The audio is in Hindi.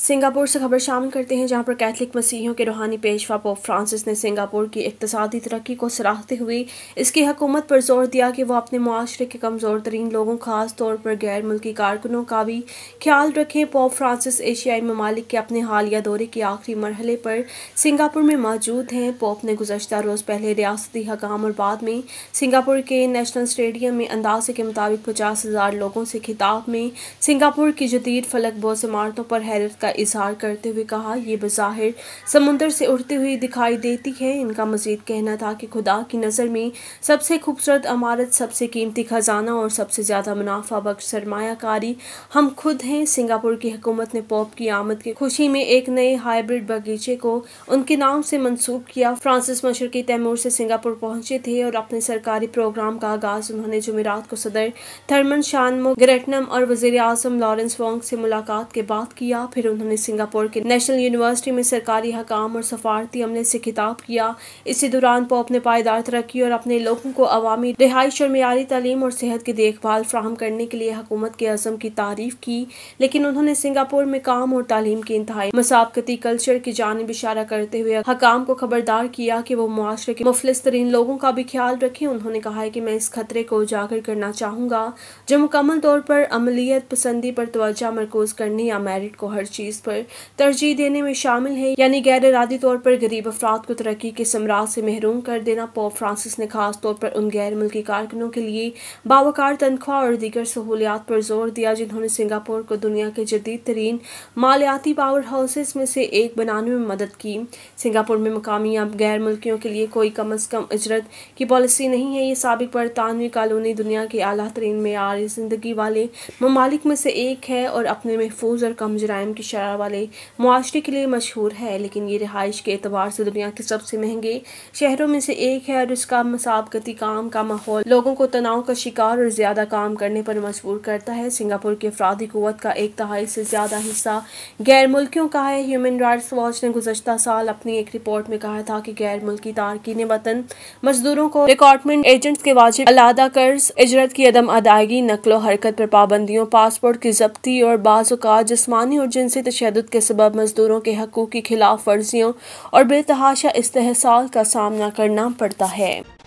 सिंगापुर से खबर शामिल करते हैं जहां पर कैथलिक मसीहियों के रूहानी पेशवा पोप फ्रांसिस ने सिंगापुर की इकतसादी तरक्की को सराहते हुए इसकी हकूमत पर जोर दिया कि वह अपने माशरे के कमज़ोर तरीन लोगों खास तौर पर गैर मुल्की कारकुनों का भी ख्याल रखें पोप फ्रांसिस एशियाई ममालिक के अपने हालिया दौरे के आखिरी मरहले पर सिंगापुर में मौजूद हैं पोप ने गुजशत रोज़ पहले रियासती हकाम और बाद में सिंगापुर के नेशनल स्टेडियम में अंदाजे के मुताबिक पचास हज़ार लोगों से खिताब में सिंगापुर की जदीद फलक बोस इमारतों पर हैरत का इजहार करते हुए कहा ये बज़ाहिर समुंदर से उड़ती हुई दिखाई देती है इनका मजीद कहना था कि खुदा की नज़र में सबसे खूबसूरत अमारत सबसे कीमती ख़जाना और सबसे ज़्यादा मुनाफा बख्श सरमाकारी हम खुद हैं सिंगापुर की हुकूमत ने पॉप की आमद की खुशी में एक नए हाइब्रिड बगीचे को उनके नाम से मनसूब किया फ्रांसिस मशर की तैमूर से सिंगापुर पहुंचे थे और अपने सरकारी प्रोग्राम का आगाज उन्होंने जमेरात को सदर थर्मन शानमो ग्रेटनम और वजीर आजम लॉरेंस वॉन्ग से मुलाकात के बाद किया फिर उन्होंने उन्होंने सिंगापुर के नेशनल यूनिवर्सिटी में सरकारी हकाम और सफारती अमले से खिताब किया इसी दौरान वो अपने पायदार तरक्की और अपने लोगों को अवामी रिहाइश और मीरी तलीम और सेहत की देखभाल फ्राहम करने के लिए हकूमत के अज़म की तारीफ की लेकिन उन्होंने सिंगापुर में काम और तालीम की इंतहाई मसाबकती कल्चर की जानब इशारा करते हुए हकाम को खबरदार किया कि वो माशरे के मुफलिस तरीन लोगों का भी ख्याल रखें उन्होंने कहा है कि मैं इस खतरे को उजागर करना चाहूंगा जो मुकम्मल तौर पर अमलीत पसंदी पर तो मरकोज करने या मेरिट को हर चीज़ तजवीज़ पर तरजीह देने में शामिल है यानी गैर इरादी तौर पर गरीब अफराद को तरक्की के समराज से महरूम कर देना पोप फ्रांसिस ने खास तौर पर उन गैर मुल्की कारकुनों के लिए बावकार तनख्वाह और दीगर सहूलियात पर जोर दिया जिन्होंने सिंगापुर को दुनिया के जदीद तरीन मालियाती पावर हाउसेस में से एक बनाने में मदद की सिंगापुर में मकामी अब गैर मुल्कियों के लिए कोई कम अज़ कम इजरत की पॉलिसी नहीं है ये सबक बरतानवी कॉलोनी दुनिया के अला तरीन मैार ज़िंदगी वाले ममालिक में से एक है और अपने महफूज और कम जराइम की शरारा वाले माशरे के लिए मशहूर है लेकिन ये रिहाइश के अतबार से दुनिया के सबसे महंगे शहरों में से एक है और इसका मसाबकती काम का माहौल लोगों को तनाव का शिकार और ज़्यादा काम करने पर मजबूर करता है सिंगापुर की अफराधी क़वत का एक तहाई से ज़्यादा हिस्सा गैर मुल्कियों का है ह्यूमन राइट्स वॉच ने गुजशत साल अपनी एक रिपोर्ट में कहा था कि गैर मुल्की तारकिन वतन मजदूरों को रिकॉर्डमेंट एजेंट्स के वाजिब अलादा कर्ज इजरत की अदम अदायगी नकलो हरकत पर पाबंदियों पासपोर्ट की जब्ती और बाज़ात जिसमानी और जिनसी तशद के सबब मजदूरों के हकूक़ की खिलाफ वर्जियों और बेतहाशा इसतहसाल का सामना करना पड़ता है